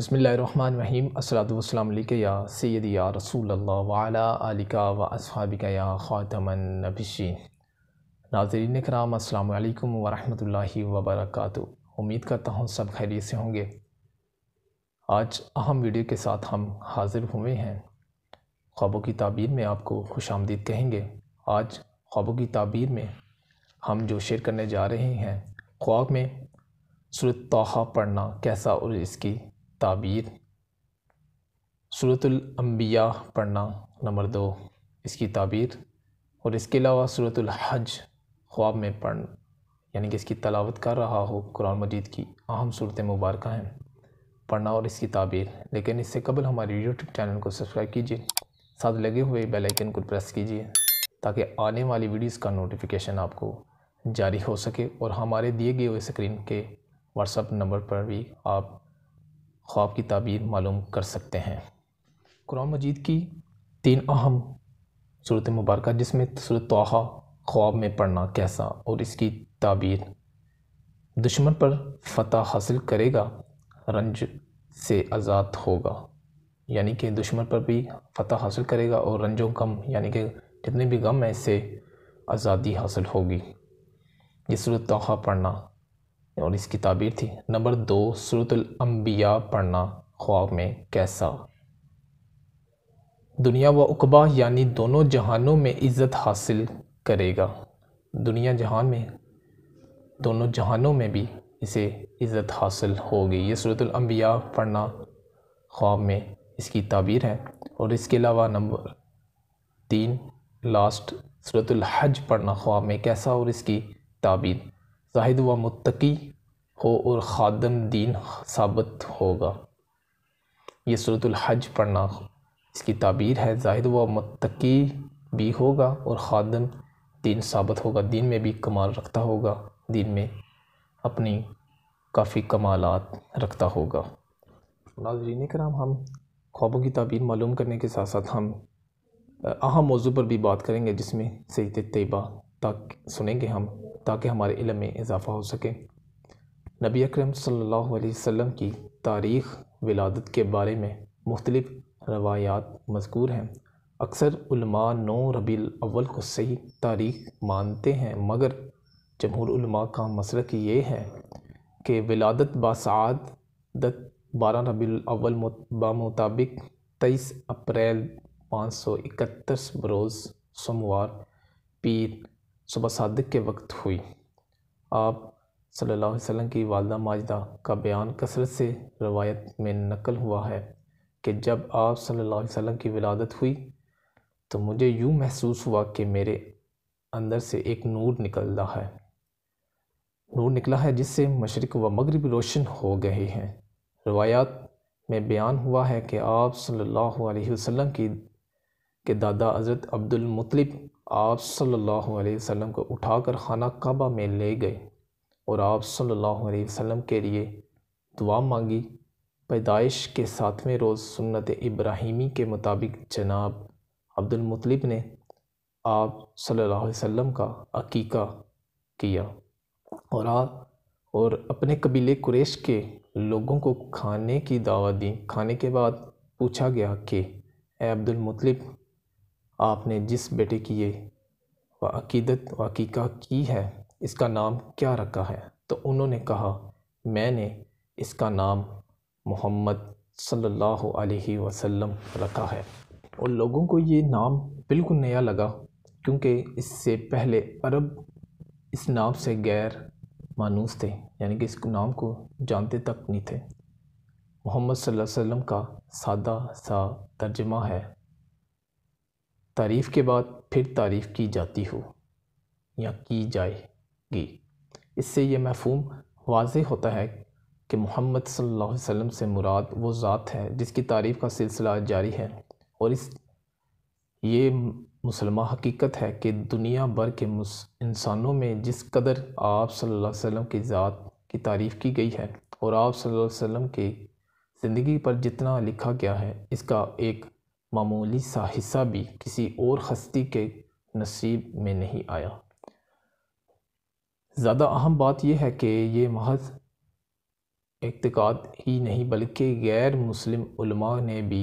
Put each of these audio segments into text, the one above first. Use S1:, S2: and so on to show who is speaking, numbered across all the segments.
S1: बसमीम अस्सलाम या सैद या रसूल वाला व असहाबिका या ख़ातमन नबीशी नाजरीन कराम अल्लाम वालेकुम वरहमतुल्लाहि उम्मीद करता हूँ सब खैरियत से होंगे आज अहम वीडियो के साथ हम हाज़िर हुए हैं ख्वाबों की ताबीर में आपको खुश आमदीद कहेंगे आज ख्वाबों की ताबीर में हम जो शेयर करने जा रहे हैं ख्वाब में सूरत तोहा पढ़ना कैसा और इसकी ताबीर सूरतलम्बिया पढ़ना नंबर दो इसकी ताबीर और इसके अलावा सूरतलहज ख्वाब में पढ़ यानी कि इसकी तलावत कर रहा हो कुरान मजीद की अहम सूरत मुबारक हैं पढ़ना और इसकी ताबीर लेकिन इससे कबल हमारे यूट्यूब चैनल को सब्सक्राइब कीजिए साथ लगे हुए बेल आइकन को प्रेस कीजिए ताकि आने वाली वीडियोस का नोटिफिकेशन आपको जारी हो सके और हमारे दिए गए हुए स्क्रीन के व्हाट्सअप नंबर पर भी आप ख्वाब की ताबीर मालूम कर सकते हैं कुरान मजीद की तीन अहम सूरत मुबारक जिसमें सूरत तोहा ख्वाब में पढ़ना कैसा और इसकी ताबीर दुश्मन पर फतह हासिल करेगा रंज से आज़ाद होगा यानी कि दुश्मन पर भी फतह हासिल करेगा और रंजों गम यानी कि जितने भी गम हैं इससे आज़ादी हासिल होगी ये सूरत तोहा पढ़ना और इसकी ताबीर थी नंबर दो सूरतलम्बिया पढ़ना ख्वाब में कैसा दुनिया व उकबा यानी दोनों जहानों में इज़्ज़त हासिल करेगा दुनिया जहान में दोनों जहानों में भी इसे इज़्ज़त हासिल होगी ये सूरतलम्बिया पढ़ना ख्वाब में इसकी ताबीर है और इसके अलावा नंबर तीन लास्ट सूरतल हज पढ़ना ख्वाब में कैसा और इसकी ताबीर जाहिद व मुत्तकी हो और खादम दीन साबित होगा ये हज पढ़ना इसकी ताबीर है जाहिर व मतकी भी होगा और खादम दीन साबित होगा दीन में भी कमाल रखता होगा दीन में अपनी काफ़ी कमालत रखता होगा नाजरीन कराम हम ख्वाबों की ताबीर मालूम करने के साथ साथ हम अहम मौजू पर भी बात करेंगे जिसमें सही तयबा तक सुनेंगे हम ताकि हमारे इलम में इजाफ़ा हो सके नबी अकरम सल्लल्लाहु अलैहि वसल्लम की तारीख़ विलादत के बारे में मुख्तलिफ़ रवायात मजकूर हैं अक्सर उलमा नौ रबील अव्वल को सही तारीख मानते हैं मगर जमहूर उलमा का मसरक ये है कि विलादत दत्त बारह रबील अव्वल बामुताबिक तेईस अप्रैल पाँच सौ इकहत्तर बरोज़ सोमवार पीर सुबह सादक के वक्त हुई आप सल्लल्लाहु अलैहि वसल्लम की वालदा माजदा का बयान कसरत से रवायत में नकल हुआ है कि जब आप सल्लल्लाहु अलैहि वसल्लम की विलादत हुई तो मुझे यूँ महसूस हुआ कि मेरे अंदर से एक नूर निकल रहा है नूर निकला है जिससे मशरक व मगरब रोशन हो गए हैं रवायात में बयान हुआ है कि आप सल्लल्लाहु अलैहि वसल्लम की के दादा हज़रत अब्दुल मुतलिब आप सल्लल्लाहु अलैहि वसल्लम को उठाकर खाना काबा में ले गए और आप सल्लल्लाहु अलैहि वसल्लम के लिए दुआ मांगी पैदाइश के सातवें रोज़ सुन्नत इब्राहिमी के मुताबिक जनाब अब्दुलमतलब ने आप सल्लल्लाहु अलैहि वसल्लम का अकीका किया और आप और अपने कबीले कुरेश के लोगों को खाने की दावत दी खाने के बाद पूछा गया कि अब्दुल अब्दुलमतलब आपने जिस बेटे की ये वकीदत अकीदत व अकीका की है इसका नाम क्या रखा है तो उन्होंने कहा मैंने इसका नाम मोहम्मद सल्लल्लाहु अलैहि वसल्लम रखा है और लोगों को ये नाम बिल्कुल नया लगा क्योंकि इससे पहले अरब इस नाम से गैर मानूस थे यानी कि इस नाम को जानते तक नहीं थे मोहम्मद सल्लल्लाहु अलैहि वसल्लम का सादा सा तर्जमा है तारीफ़ के बाद फिर तारीफ़ की जाती हो या की जाए की इससे ये महफूम वाज होता है कि मोहम्मद सल्लल्लाहु अलैहि वसल्लम से मुराद वो ज़ात है जिसकी तारीफ़ का सिलसिला जारी है और इस ये मुसलमान हकीकत है कि दुनिया भर के इंसानों में जिस कदर आप सल्लल्लाहु अलैहि वसल्लम की ज़ात की तारीफ़ की गई है और आप सल्लल्लाहु अलैहि वसल्लम की ज़िंदगी पर जितना लिखा गया है इसका एक मामूली सा हिस्सा भी किसी और हस्ती के नसीब में नहीं आया ज़्यादा अहम बात यह है कि ये महज इतकाद ही नहीं बल्कि गैर मुस्लिम ने भी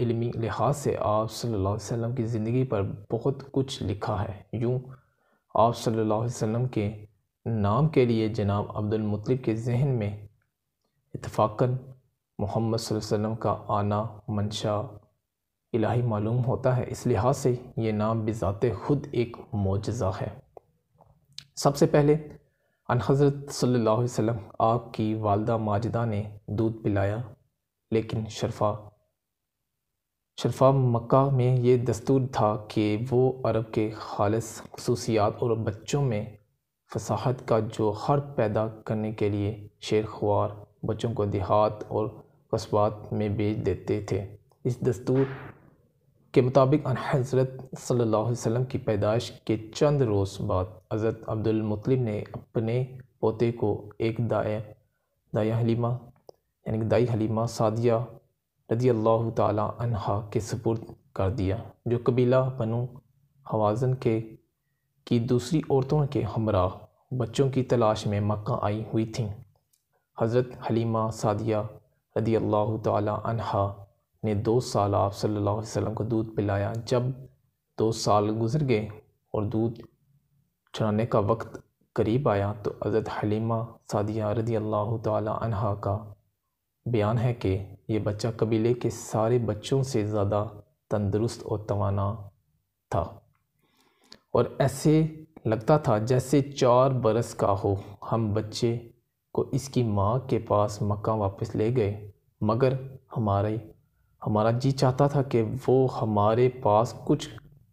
S1: इलमी लिहाज से आप सल्लल्लाहु अलैहि वसल्लम की ज़िंदगी पर बहुत कुछ लिखा है यूँ आप सल्लल्लाहु अलैहि वसल्लम के नाम के लिए जनाब अब्दुलमतलब के जहन में इतफ़ाक़न मोहम्मद वसल्लम का आना मंशा इलाही मालूम होता है इस लिहाज से ये नाम बिजाते खुद एक मोजा है सबसे पहले अन हज़रत सल्लल्लाहु अलैहि वसल्लम आपकी वालदा माजदा ने दूध पिलाया लेकिन शरफा शरफा मक्का में ये दस्तूर था कि वो अरब के खालस खसूसियात और बच्चों में फसाहत का जो हर पैदा करने के लिए शेर ख्वार बच्चों को देहात और कस्बात में बेच देते थे इस दस्तूर के मुताबिक अन हज़रत सल्लल्लाहु अलैहि वसल्लम की पैदाइश के चंद रोज़ बाद हज़रत अब्दुलमतलब ने अपने पोते को एक दाया दाया हलीमा यानी कि दाई हलीमा सादिया रदी अल्लाह तहा के सपुर्द कर दिया जो कबीला बनु हवाजन के की दूसरी औरतों के हमरा बच्चों की तलाश में मक्का आई हुई थी हज़रत हलीमा सादिया रदी अल्लाह तहा ने दो साल आप सल्लल्लाहु अलैहि वसल्लम को दूध पिलाया जब दो साल गुजर गए और दूध चढ़ाने का वक्त करीब आया तो अज़रत हलीमा सादिया रदी अल्लाह तहा का बयान है कि यह बच्चा कबीले के सारे बच्चों से ज़्यादा तंदुरुस्त और तोाना था और ऐसे लगता था जैसे चार बरस का हो हम बच्चे को इसकी माँ के पास मक्का वापस ले गए मगर हमारे हमारा जी चाहता था कि वो हमारे पास कुछ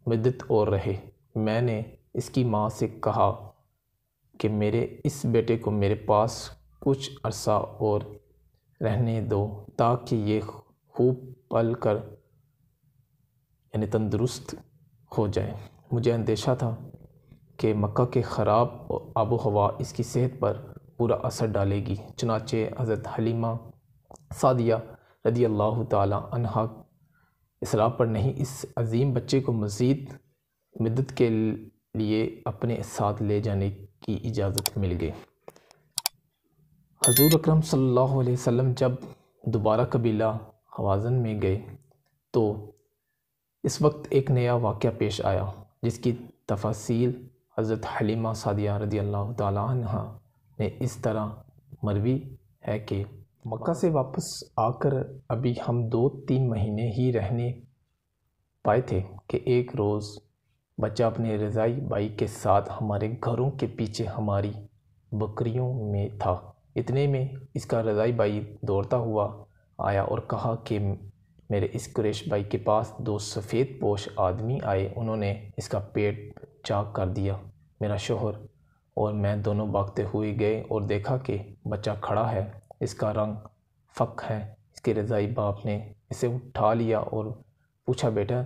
S1: मदद और रहे मैंने इसकी माँ से कहा कि मेरे इस बेटे को मेरे पास कुछ अरसा और रहने दो ताकि ये खूब पल कर यानी तंदुरुस्त हो जाए मुझे अंदेशा था कि मक्का के ख़राब आबो हवा इसकी सेहत पर पूरा असर डालेगी चनाचे हज़रत हलीमा सादिया रदी अल्लाह तहा इस पर नहीं इस अजीम बच्चे को मज़ीद मदद के लिए अपने साथ ले जाने की इजाज़त मिल गई हजूर अक्रम सम जब दोबारा कबीला हवाजन में गए तो इस वक्त एक नया वाक़ पेश आया जिसकी तफासिल हज़रत हलीमा सदिया रदी अल्लाह तह ने इस तरह मरवी है कि मक्का से वापस आकर अभी हम दो तीन महीने ही रहने पाए थे कि एक रोज़ बच्चा अपने रज़ाई बाई के साथ हमारे घरों के पीछे हमारी बकरियों में था इतने में इसका रज़ाई बाई दौड़ता हुआ आया और कहा कि मेरे इस कुरेश बाई के पास दो सफ़ेद पोश आदमी आए उन्होंने इसका पेट चाक कर दिया मेरा शोहर और मैं दोनों भागते हुए गए और देखा कि बच्चा खड़ा है इसका रंग फ़क है इसके रज़ाई बाप ने इसे उठा लिया और पूछा बेटा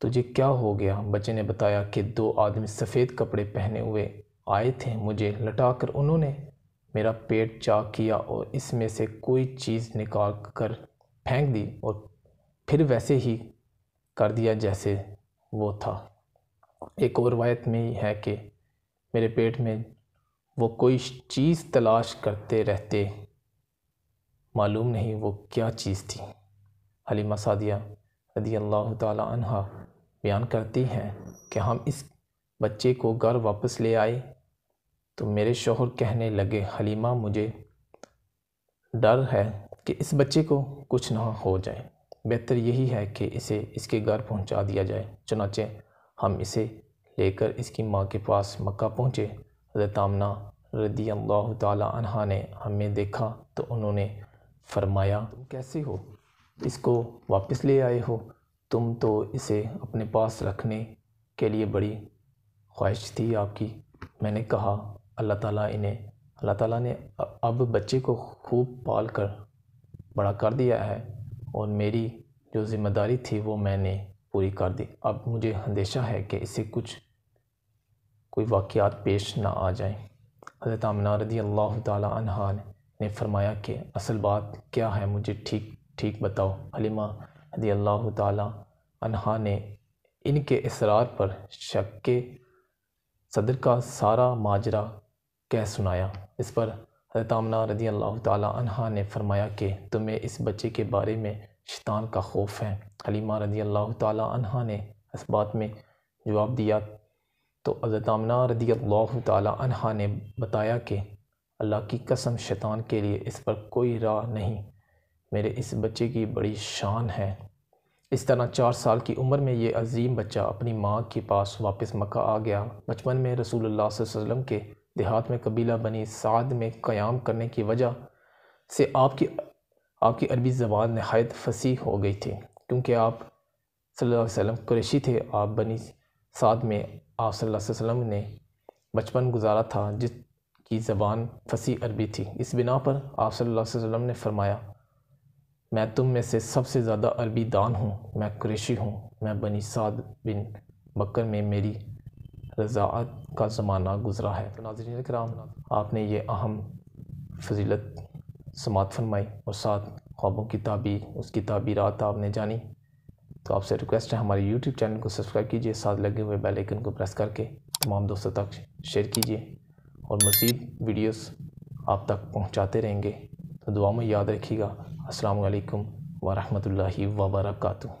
S1: तुझे क्या हो गया बच्चे ने बताया कि दो आदमी सफ़ेद कपड़े पहने हुए आए थे मुझे लटा कर उन्होंने मेरा पेट चा किया और इसमें से कोई चीज़ निकाल कर फेंक दी और फिर वैसे ही कर दिया जैसे वो था एक और रवायत में ही है कि मेरे पेट में वो कोई चीज़ तलाश करते रहते मालूम नहीं वो क्या चीज़ थी हलीमा सादिया रदी अल्लाह तहा बयान करती हैं कि हम इस बच्चे को घर वापस ले आए तो मेरे शोहर कहने लगे हलीमा मुझे डर है कि इस बच्चे को कुछ ना हो जाए बेहतर यही है कि इसे इसके घर पहुंचा दिया जाए चुनाचे हम इसे लेकर इसकी माँ के पास मक्का पहुँचे हज़रत रदी अल्लाह तहा ने हमें देखा तो उन्होंने फरमाया तुम कैसे हो इसको वापस ले आए हो तुम तो इसे अपने पास रखने के लिए बड़ी ख्वाहिश थी आपकी मैंने कहा अल्लाह ताला इन्हें अल्लाह ताला ने अब बच्चे को खूब पाल कर बड़ा कर दिया है और मेरी जो ज़िम्मेदारी थी वो मैंने पूरी कर दी अब मुझे अंदेशा है कि इसे कुछ कोई वाक़ात पेश ना आ जाए हज़रत आमना रदी अल्लाह तहा ने ने फरमाया कि असल बात क्या है मुझे ठीक ठीक बताओ हलीमा रदी अल्लाह तहा ने इनके इसरार पर शक के सदर का सारा माजरा कह सुनाया इस पर हजरतामना रदी अल्लाह तहा ने फरमाया कि तुम्हें इस बच्चे के बारे में शैतान का खौफ है हलीमा रदी अल्लाह तहा ने इस बात में जवाब दिया तो हजरतामना रदी अल्लाह तहा ने बताया कि अल्लाह की कसम शैतान के लिए इस पर कोई राह नहीं मेरे इस बच्चे की बड़ी शान है इस तरह चार साल की उम्र में ये अजीम बच्चा अपनी माँ के पास वापस मक्का आ गया बचपन में रसूलुल्लाह वसल्लम के देहात में कबीला बनी साद में क़याम करने की वजह से आपकी आपकी अरबी ज़बान नहायत फसी हो गई थी क्योंकि आप सल्लल्लाहु अलैहि वसल्लम कुरैशी थे आप बनी साद में आप सल्लल्लाहु अलैहि वसल्लम ने बचपन गुजारा था जिस की ज़बान फसी अरबी थी इस बिना पर आप सल्लल्लाहु अलैहि वसल्लम ने फरमाया मैं तुम में से सबसे ज़्यादा अरबी दान हूँ मैं क्रेशी हूँ मैं बनी साद बिन बकर में मेरी रज़ात का ज़माना गुजरा है तो नाजरन कराम आपने ये अहम फजीलत समात फरमाई और साथ ख्वाबों की ताबीर उसकी ताबीरत आपने जानी तो आपसे रिक्वेस्ट है हमारे यूट्यूब चैनल को सब्सक्राइब कीजिए साथ लगे हुए बेल आइकन को प्रेस करके तमाम दोस्तों तक शेयर कीजिए और मज़ीद वीडियोस आप तक पहुंचाते रहेंगे तो दुआ में याद रखिएगा अस्सलाम वालेकुम वरहमतुल्लाहि